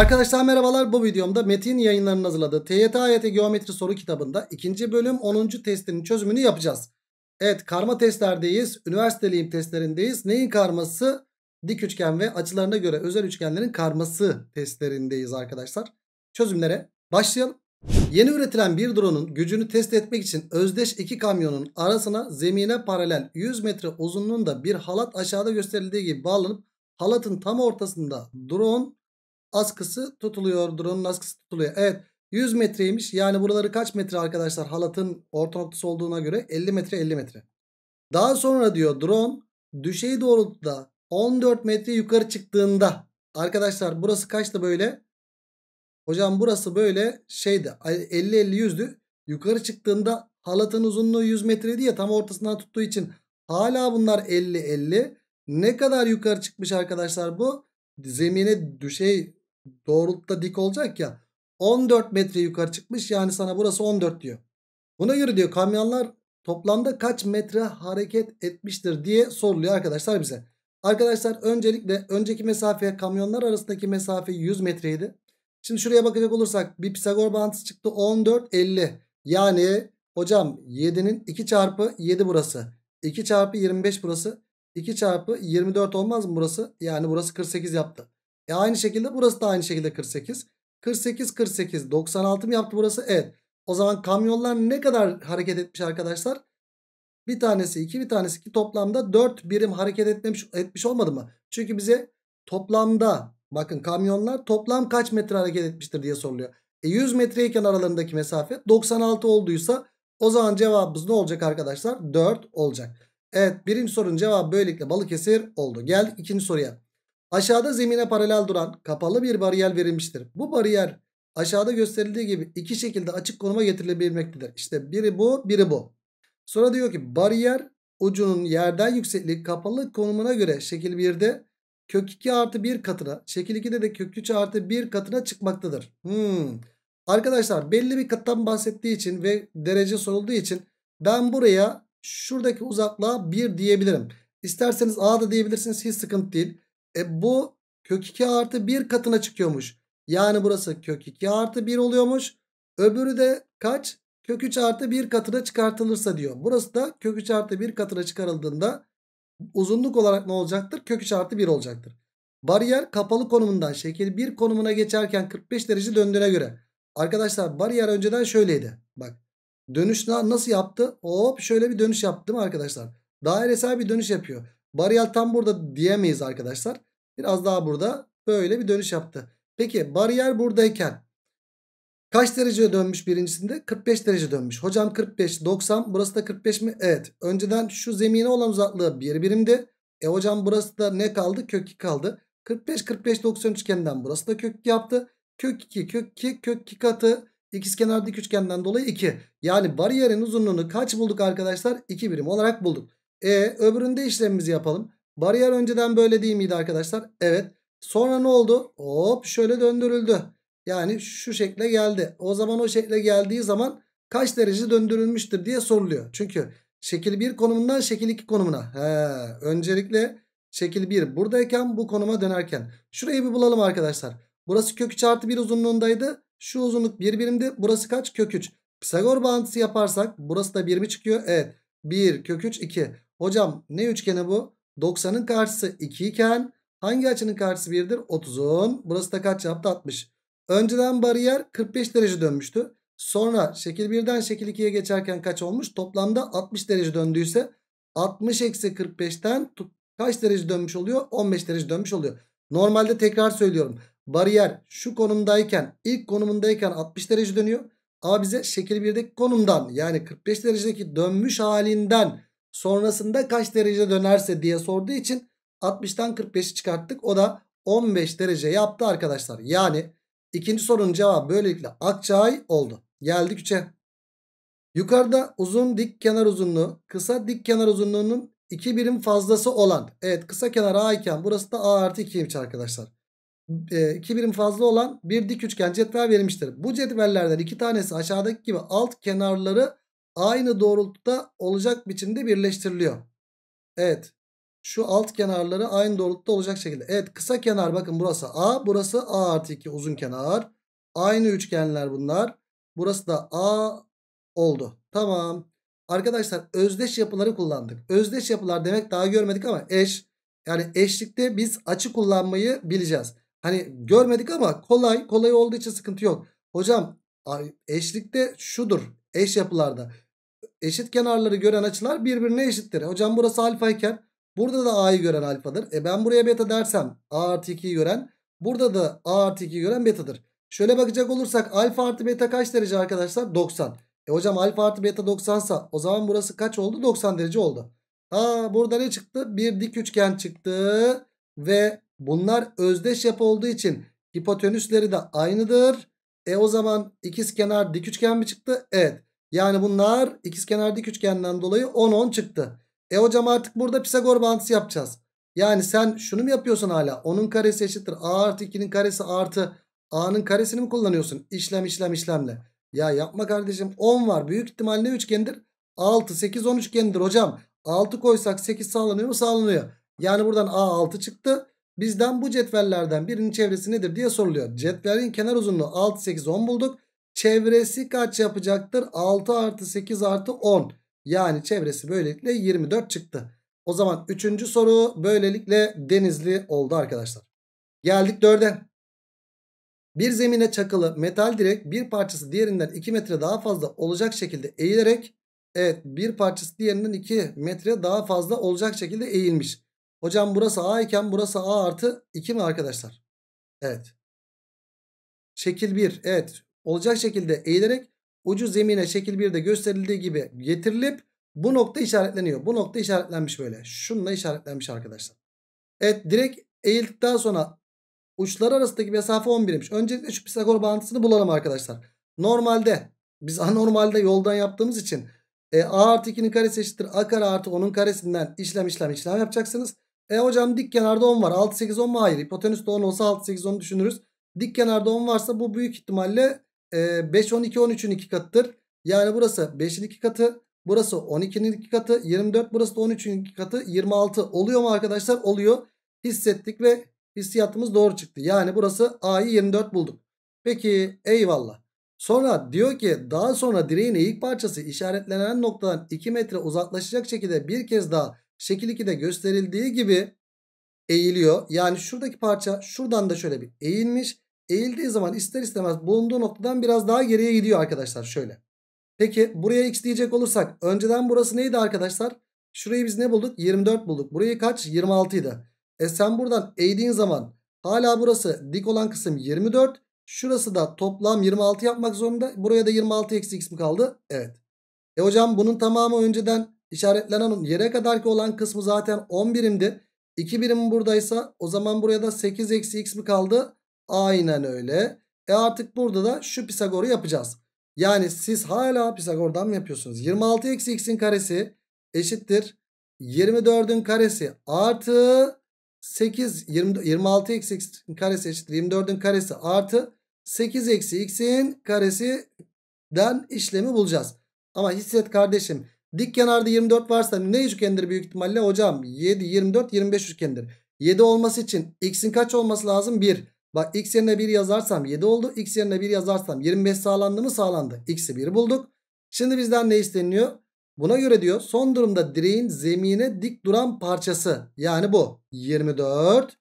Arkadaşlar merhabalar bu videomda Metin yayınlarının hazırladığı TYT AYT Geometri soru kitabında 2. bölüm 10. testinin çözümünü yapacağız. Evet karma testlerdeyiz. Üniversiteliğim testlerindeyiz. Neyin karması? Dik üçgen ve açılarına göre özel üçgenlerin karması testlerindeyiz arkadaşlar. Çözümlere başlayalım. Yeni üretilen bir drone'un gücünü test etmek için özdeş iki kamyonun arasına zemine paralel 100 metre uzunluğunda bir halat aşağıda gösterildiği gibi bağlanıp halatın tam ortasında drone askısı tutuluyor. Drone'un askısı tutuluyor. Evet 100 metreymiş. Yani buraları kaç metre arkadaşlar? Halatın orta noktası olduğuna göre 50 metre 50 metre. Daha sonra diyor drone düşey doğrultuda 14 metre yukarı çıktığında arkadaşlar burası kaçtı böyle? Hocam burası böyle şeydi 50-50 yüzdü. Yukarı çıktığında halatın uzunluğu 100 metreydi ya tam ortasından tuttuğu için hala bunlar 50-50. Ne kadar yukarı çıkmış arkadaşlar bu? Zemine düşey doğrultuda dik olacak ya. 14 metre yukarı çıkmış yani sana burası 14 diyor. Buna göre diyor kamyonlar toplamda kaç metre hareket etmiştir diye soruluyor arkadaşlar bize. Arkadaşlar öncelikle önceki mesafe kamyonlar arasındaki mesafe 100 metreydi. Şimdi şuraya bakacak olursak bir Pisagor bağıntısı çıktı 14 50. Yani hocam 7'nin 2 çarpı 7 burası. 2 çarpı 25 burası. 2 çarpı 24 olmaz mı burası? Yani burası 48 yaptı. E aynı şekilde burası da aynı şekilde 48. 48 48 96 mı yaptı burası? Evet. O zaman kamyonlar ne kadar hareket etmiş arkadaşlar? Bir tanesi 2 bir tanesi 2 toplamda 4 birim hareket etmemiş, etmiş olmadı mı? Çünkü bize toplamda bakın kamyonlar toplam kaç metre hareket etmiştir diye soruluyor. E 100 metreyken aralarındaki mesafe 96 olduysa o zaman cevabımız ne olacak arkadaşlar? 4 olacak. Evet birinci sorunun cevabı böylelikle Balıkesir oldu. Geldik ikinci soruya. Aşağıda zemine paralel duran kapalı bir bariyer verilmiştir. Bu bariyer aşağıda gösterildiği gibi iki şekilde açık konuma getirilebilmektedir. İşte biri bu biri bu. Sonra diyor ki bariyer ucunun yerden yüksekliği kapalı konumuna göre şekil 1'de kök 2 artı 1 katına şekil 2'de de kök 3 artı 1 katına çıkmaktadır. Hmm. Arkadaşlar belli bir kattan bahsettiği için ve derece sorulduğu için ben buraya şuradaki uzaklığa 1 diyebilirim. İsterseniz A da diyebilirsiniz hiç sıkıntı değil. E bu kök 2 artı 1 katına çıkıyormuş. Yani burası kök 2 artı 1 oluyormuş. Öbürü de kaç? Kök 3 artı 1 katına çıkartılırsa diyor. Burası da kök 3 artı 1 katına çıkarıldığında uzunluk olarak ne olacaktır? Kök 3 artı 1 olacaktır. Bariyer kapalı konumundan şekil 1 konumuna geçerken 45 derece döndüğüne göre. Arkadaşlar bariyer önceden şöyleydi. Bak dönüş nasıl yaptı? Hop şöyle bir dönüş yaptı mı arkadaşlar? Dairesel bir dönüş yapıyor. Bariyel tam burada diyemeyiz arkadaşlar. Biraz daha burada böyle bir dönüş yaptı. Peki bariyer buradayken kaç derece dönmüş birincisinde? 45 derece dönmüş. Hocam 45, 90 burası da 45 mi? Evet. Önceden şu zemine olan uzaklığı bir birimdi. E hocam burası da ne kaldı? Kök 2 kaldı. 45, 45, 90 üçgeninden burası da kök 2 yaptı. Kök 2, kök 2, kök 2 katı. İkizkenardaki üçgenden dolayı 2. Yani bariyerin uzunluğunu kaç bulduk arkadaşlar? 2 birim olarak bulduk. E öbüründe işlemimizi yapalım. Bariyer önceden böyle değil miydi arkadaşlar? Evet. Sonra ne oldu? Hop şöyle döndürüldü. Yani şu şekle geldi. O zaman o şekle geldiği zaman kaç derece döndürülmüştür diye soruluyor. Çünkü şekil 1 konumundan şekil 2 konumuna. He, öncelikle şekil 1 buradayken bu konuma dönerken. Şurayı bir bulalım arkadaşlar. Burası kök 3 artı 1 uzunluğundaydı. Şu uzunluk 1 bir birimdi. Burası kaç? Kök 3. Pisagor bağıntısı yaparsak burası da 1 mi çıkıyor? Evet. 1 kök 3 2. Hocam ne üçgeni bu? 90'ın karşısı 2 iken hangi açının karşısı 1'dir? 30'un. Burası da kaç yaptı? 60. Önceden bariyer 45 derece dönmüştü. Sonra şekil 1'den şekil 2'ye geçerken kaç olmuş? Toplamda 60 derece döndüyse 60 eksi 45'ten kaç derece dönmüş oluyor? 15 derece dönmüş oluyor. Normalde tekrar söylüyorum. Bariyer şu konumdayken ilk konumundayken 60 derece dönüyor. Ama bize şekil 1'deki konumdan yani 45 derecedeki dönmüş halinden Sonrasında kaç derece dönerse diye sorduğu için 60'tan 45'i çıkarttık. O da 15 derece yaptı arkadaşlar. Yani ikinci sorunun cevabı böylelikle akçay oldu. Geldik 3'e. Yukarıda uzun dik kenar uzunluğu kısa dik kenar uzunluğunun 2 birim fazlası olan. Evet kısa kenar A iken burası da A artı 2'ymiş arkadaşlar. 2 e, ee, birim fazla olan bir dik üçgen cetvel verilmiştir. Bu cetvellerden iki tanesi aşağıdaki gibi alt kenarları aynı doğrultuda olacak biçimde birleştiriliyor. Evet. Şu alt kenarları aynı doğrultuda olacak şekilde. Evet kısa kenar bakın burası A. Burası A artı 2 uzun kenar. Aynı üçgenler bunlar. Burası da A oldu. Tamam. Arkadaşlar özdeş yapıları kullandık. Özdeş yapılar demek daha görmedik ama eş. Yani eşlikte biz açı kullanmayı bileceğiz. Hani görmedik ama kolay. Kolay olduğu için sıkıntı yok. Hocam eşlikte şudur eş yapılarda eşit kenarları gören açılar birbirine eşittir. Hocam burası alfa iken burada da a'yı gören alfadır. E ben buraya beta dersem a artı 2'yi gören burada da a artı 2'yi gören betadır. Şöyle bakacak olursak alfa artı beta kaç derece arkadaşlar? 90. E hocam alfa artı beta 90 sa o zaman burası kaç oldu? 90 derece oldu. Ha burada ne çıktı? Bir dik üçgen çıktı ve bunlar özdeş yapı olduğu için hipotenüsleri de aynıdır. E o zaman ikizkenar dik üçgen mi çıktı? Evet. Yani bunlar ikizkenar dik üçgenden dolayı 10 10 çıktı. E hocam artık burada Pisagor bağıntısı yapacağız. Yani sen şunu mu yapıyorsun hala? Onun karesi eşittir. A artı 2'nin karesi artı A'nın karesini mi kullanıyorsun? İşlem işlem işlemle. Ya yapma kardeşim 10 var. Büyük ihtimal ne üçgendir. 6 8 10 üçgendir hocam. 6 koysak 8 sağlanıyor mu? Sağlanıyor. Yani buradan A 6 çıktı. Bizden bu cetvellerden birinin çevresi nedir diye soruluyor. Cetvelin kenar uzunluğu 6, 8, 10 bulduk. Çevresi kaç yapacaktır? 6 artı 8 artı 10. Yani çevresi böylelikle 24 çıktı. O zaman 3. soru böylelikle denizli oldu arkadaşlar. Geldik 4'e. Bir zemine çakılı metal direk bir parçası diğerinden 2 metre daha fazla olacak şekilde eğilerek evet bir parçası diğerinden 2 metre daha fazla olacak şekilde eğilmiş. Hocam burası A iken burası A artı 2 mi arkadaşlar? Evet. Şekil 1 evet olacak şekilde eğilerek ucu zemine şekil 1'de gösterildiği gibi getirilip bu nokta işaretleniyor. Bu nokta işaretlenmiş böyle. Şununla işaretlenmiş arkadaşlar. Evet direkt eğildikten sonra uçlar arasındaki mesafe 11'miş. Öncelikle şu Pisagor bağıntısını bulalım arkadaşlar. Normalde biz anormalde yoldan yaptığımız için e, a artı 2'nin karesi eşittir a kare artı 10'un karesinden işlem işlem işlem yapacaksınız. E hocam dik kenarda 10 var. 6 8 10 mu? Hayır. Hipotenüs de 10 olsa 6 8 10 düşünürüz. Dik kenarda 10 varsa bu büyük ihtimalle e, 5 12 13'ün 2 katıdır. Yani burası 5'in 2 katı. Burası 12'nin 2 katı. 24 burası da 13'ün 2 katı. 26 oluyor mu arkadaşlar? Oluyor. Hissettik ve hissiyatımız doğru çıktı. Yani burası A'yı 24 bulduk. Peki eyvallah. Sonra diyor ki daha sonra direğin eğik parçası işaretlenen noktadan 2 metre uzaklaşacak şekilde bir kez daha Şekil 2'de gösterildiği gibi eğiliyor. Yani şuradaki parça şuradan da şöyle bir eğilmiş. Eğildiği zaman ister istemez bulunduğu noktadan biraz daha geriye gidiyor arkadaşlar şöyle. Peki buraya x diyecek olursak önceden burası neydi arkadaşlar? Şurayı biz ne bulduk? 24 bulduk. Burayı kaç? 26 idi. E sen buradan eğdiğin zaman hala burası dik olan kısım 24. Şurası da toplam 26 yapmak zorunda. Buraya da 26 eksi x mi kaldı? Evet. E hocam bunun tamamı önceden İşaretlenen yere kadar ki olan kısmı zaten 10 birimdi. 2 birim buradaysa o zaman buraya da 8 eksi x mi kaldı? Aynen öyle. E artık burada da şu Pisagor'u yapacağız. Yani siz hala Pisagor'dan mı yapıyorsunuz? 26 eksi x'in karesi eşittir. 24'ün karesi artı 8 20, 26 eksi x'in karesi eşittir. 24'ün karesi artı 8 eksi x'in karesi den işlemi bulacağız. Ama hisset kardeşim Dik kenarda 24 varsa ne üçgendir büyük ihtimalle? Hocam 7, 24, 25 üçgendir. 7 olması için x'in kaç olması lazım? 1. Bak x yerine 1 yazarsam 7 oldu. x yerine 1 yazarsam 25 sağlandı mı? Sağlandı. x'i 1 bulduk. Şimdi bizden ne isteniyor? Buna göre diyor son durumda direğin zemine dik duran parçası yani bu 24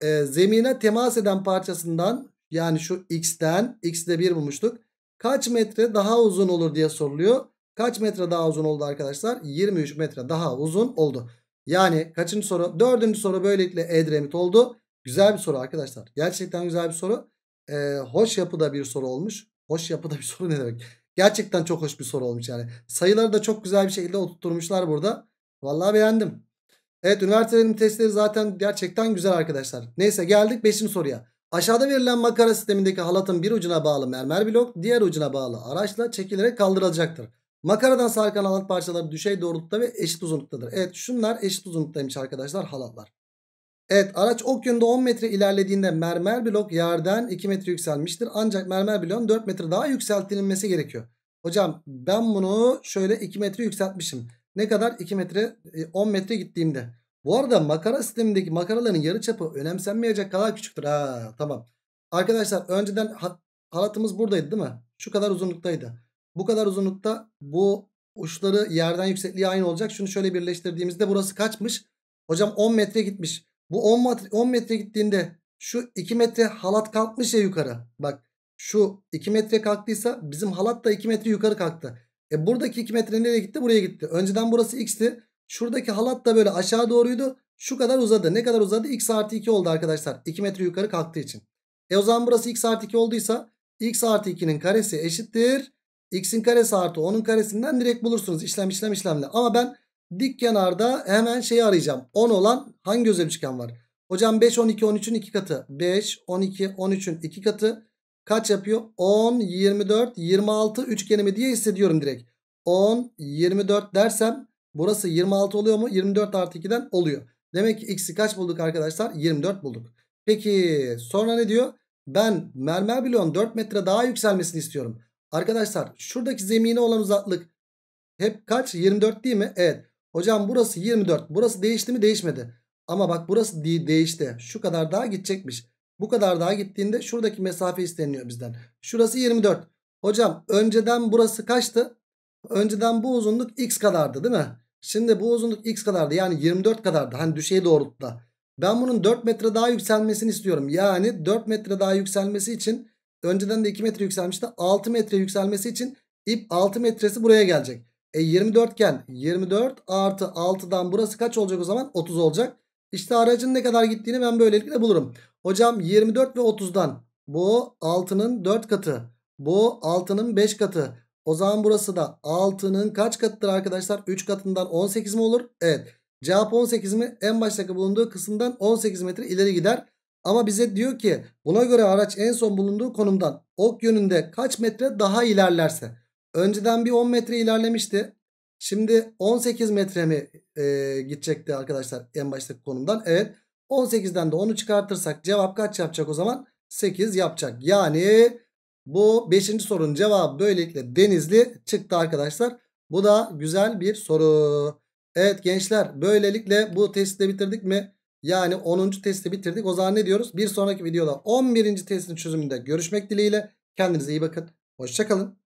e, zemine temas eden parçasından yani şu x'ten x'de 1 bulmuştuk. Kaç metre daha uzun olur diye soruluyor. Kaç metre daha uzun oldu arkadaşlar? 23 metre daha uzun oldu. Yani kaçıncı soru? Dördüncü soru böylelikle Edremit oldu. Güzel bir soru arkadaşlar. Gerçekten güzel bir soru. Ee, hoş yapıda bir soru olmuş. Hoş yapıda bir soru ne demek? Gerçekten çok hoş bir soru olmuş yani. Sayıları da çok güzel bir şekilde oturtmuşlar burada. Vallahi beğendim. Evet üniversitelerin testleri zaten gerçekten güzel arkadaşlar. Neyse geldik 5. soruya. Aşağıda verilen makara sistemindeki halatın bir ucuna bağlı mermer blok diğer ucuna bağlı araçla çekilerek kaldırılacaktır. Makaradan sarkan halat parçaları düşey doğrultuda ve eşit uzunluktadır. Evet şunlar eşit uzunluktaymış arkadaşlar halatlar. Evet araç ok yönünde 10 metre ilerlediğinde mermer blok yerden 2 metre yükselmiştir. Ancak mermer bloğun 4 metre daha yükseltilmesi gerekiyor. Hocam ben bunu şöyle 2 metre yükseltmişim. Ne kadar? 2 metre 10 e, metre gittiğimde. Bu arada makara sistemindeki makaraların yarı çapı önemsenmeyecek kadar küçüktür. Ha tamam. Arkadaşlar önceden halatımız buradaydı değil mi? Şu kadar uzunluktaydı. Bu kadar uzunlukta bu uçları yerden yüksekliği aynı olacak. Şunu şöyle birleştirdiğimizde burası kaçmış? Hocam 10 metre gitmiş. Bu 10 metre, 10 metre gittiğinde şu 2 metre halat kalkmış ya yukarı. Bak şu 2 metre kalktıysa bizim halat da 2 metre yukarı kalktı. E buradaki 2 metre nereye gitti? Buraya gitti. Önceden burası x'ti. Şuradaki halat da böyle aşağı doğruydu. Şu kadar uzadı. Ne kadar uzadı? x artı 2 oldu arkadaşlar. 2 metre yukarı kalktığı için. E o zaman burası x artı 2 olduysa x artı 2'nin karesi eşittir x'in karesi artı 10'un karesinden direkt bulursunuz işlem işlem işlemle. Ama ben dik kenarda hemen şeyi arayacağım. 10 olan hangi özel üçgen var? Hocam 5, 12, 13'ün 2 katı. 5, 12, 13'ün 2 katı. Kaç yapıyor? 10, 24, 26 üçgenimi diye hissediyorum direkt. 10, 24 dersem burası 26 oluyor mu? 24 artı 2'den oluyor. Demek ki x'i kaç bulduk arkadaşlar? 24 bulduk. Peki sonra ne diyor? Ben mermer bloğun 4 metre daha yükselmesini istiyorum. Arkadaşlar şuradaki zemine olan uzaklık hep kaç? 24 değil mi? Evet. Hocam burası 24. Burası değişti mi? Değişmedi. Ama bak burası değişti. Şu kadar daha gidecekmiş. Bu kadar daha gittiğinde şuradaki mesafe isteniyor bizden. Şurası 24. Hocam önceden burası kaçtı? Önceden bu uzunluk x kadardı değil mi? Şimdi bu uzunluk x kadardı. Yani 24 kadardı. Hani düşey doğrultuda. Ben bunun 4 metre daha yükselmesini istiyorum. Yani 4 metre daha yükselmesi için Önceden de 2 metre yükselmişti. 6 metre yükselmesi için ip 6 metresi buraya gelecek. E 24 iken 24 artı 6'dan burası kaç olacak o zaman? 30 olacak. İşte aracın ne kadar gittiğini ben böylelikle bulurum. Hocam 24 ve 30'dan bu 6'nın 4 katı. Bu 6'nın 5 katı. O zaman burası da 6'nın kaç katıdır arkadaşlar? 3 katından 18 mi olur? Evet. Cevap 18 mi? En baştaki bulunduğu kısımdan 18 metre ileri gider. Ama bize diyor ki buna göre araç en son bulunduğu konumdan ok yönünde kaç metre daha ilerlerse. Önceden bir 10 metre ilerlemişti. Şimdi 18 metre mi e, gidecekti arkadaşlar en baştaki konumdan? Evet 18'den de 10'u çıkartırsak cevap kaç yapacak o zaman? 8 yapacak. Yani bu 5. sorunun cevabı böylelikle denizli çıktı arkadaşlar. Bu da güzel bir soru. Evet gençler böylelikle bu testi de bitirdik mi? Yani 10. testi bitirdik. O zaman ne diyoruz? Bir sonraki videoda 11. testin çözümünde görüşmek dileğiyle. Kendinize iyi bakın. Hoşçakalın.